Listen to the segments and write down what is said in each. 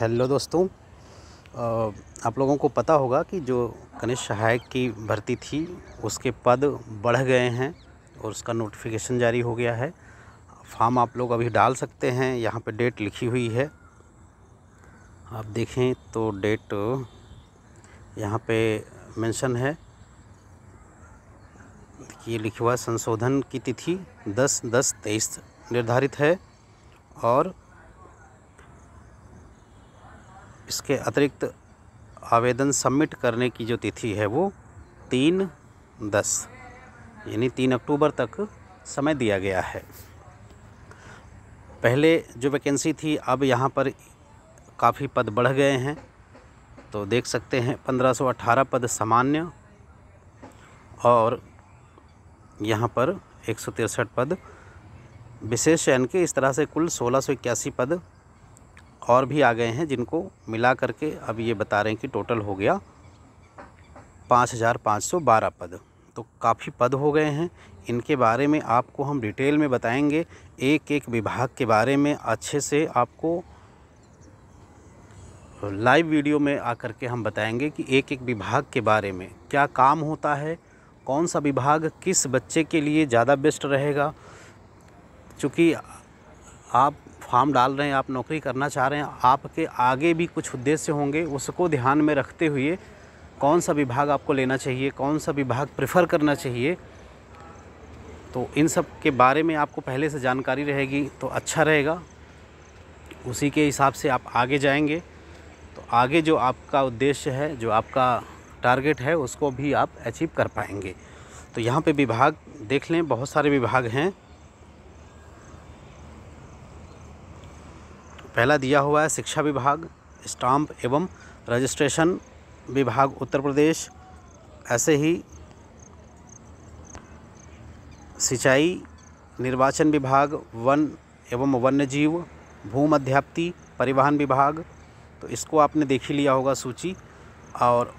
hello दोस्तों आप लोगों को पता होगा कि जो कनिष्ठ सहायक की भर्ती थी उसके पद बढ़ गए हैं और उसका नोटिफिकेशन जारी हो गया है फॉर्म आप लोग अभी डाल सकते हैं यहाँ पे डेट लिखी हुई है आप देखें तो डेट यहाँ पे मेंशन है ये लिखवा संशोधन की तिथि दस दस तेईस निर्धारित है और इसके अतिरिक्त आवेदन सबमिट करने की जो तिथि है वो तीन दस यानी तीन अक्टूबर तक समय दिया गया है पहले जो वैकेंसी थी अब यहाँ पर काफ़ी पद बढ़ गए हैं तो देख सकते हैं पंद्रह सौ अट्ठारह पद सामान्य और यहाँ पर एक सौ तिरसठ पद विशेष चयन के इस तरह से कुल सोलह सौ इक्यासी पद और भी आ गए हैं जिनको मिला करके अब ये बता रहे हैं कि टोटल हो गया पाँच हज़ार पाँच सौ बारह पद तो काफ़ी पद हो गए हैं इनके बारे में आपको हम डिटेल में बताएंगे एक एक विभाग के बारे में अच्छे से आपको लाइव वीडियो में आकर के हम बताएंगे कि एक एक विभाग के बारे में क्या काम होता है कौन सा विभाग किस बच्चे के लिए ज़्यादा बेस्ट रहेगा चूँकि आप फॉर्म डाल रहे हैं आप नौकरी करना चाह रहे हैं आपके आगे भी कुछ उद्देश्य होंगे उसको ध्यान में रखते हुए कौन सा विभाग आपको लेना चाहिए कौन सा विभाग प्रेफर करना चाहिए तो इन सब के बारे में आपको पहले से जानकारी रहेगी तो अच्छा रहेगा उसी के हिसाब से आप आगे जाएंगे तो आगे जो आपका उद्देश्य है जो आपका टारगेट है उसको भी आप अचीव कर पाएंगे तो यहाँ पे विभाग देख लें बहुत सारे विभाग हैं पहला दिया हुआ है शिक्षा विभाग स्टाम्प एवं रजिस्ट्रेशन विभाग उत्तर प्रदेश ऐसे ही सिंचाई निर्वाचन विभाग वन एवं वन्य जीव भूम अध्याप्ति परिवहन विभाग तो इसको आपने देख ही लिया होगा सूची और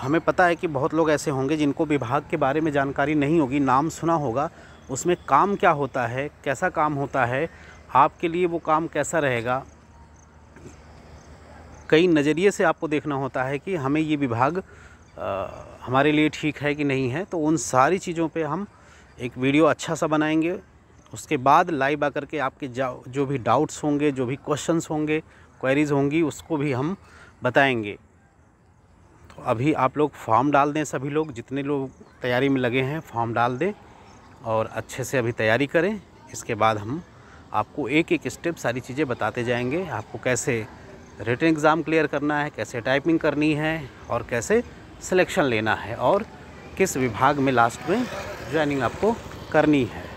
हमें पता है कि बहुत लोग ऐसे होंगे जिनको विभाग के बारे में जानकारी नहीं होगी नाम सुना होगा उसमें काम क्या होता है कैसा काम होता है आपके लिए वो काम कैसा रहेगा कई नज़रिए से आपको देखना होता है कि हमें ये विभाग आ, हमारे लिए ठीक है कि नहीं है तो उन सारी चीज़ों पे हम एक वीडियो अच्छा सा बनाएंगे उसके बाद लाइव आकर के आपके जो भी डाउट्स होंगे जो भी क्वेश्चंस होंगे क्वेरीज होंगी उसको भी हम बताएंगे तो अभी आप लोग फॉर्म डाल दें सभी लोग जितने लोग तैयारी में लगे हैं फॉर्म डाल दें और अच्छे से अभी तैयारी करें इसके बाद हम आपको एक एक स्टेप सारी चीज़ें बताते जाएंगे आपको कैसे रिटर्न एग्ज़ाम क्लियर करना है कैसे टाइपिंग करनी है और कैसे सिलेक्शन लेना है और किस विभाग में लास्ट में ज्वाइनिंग आपको करनी है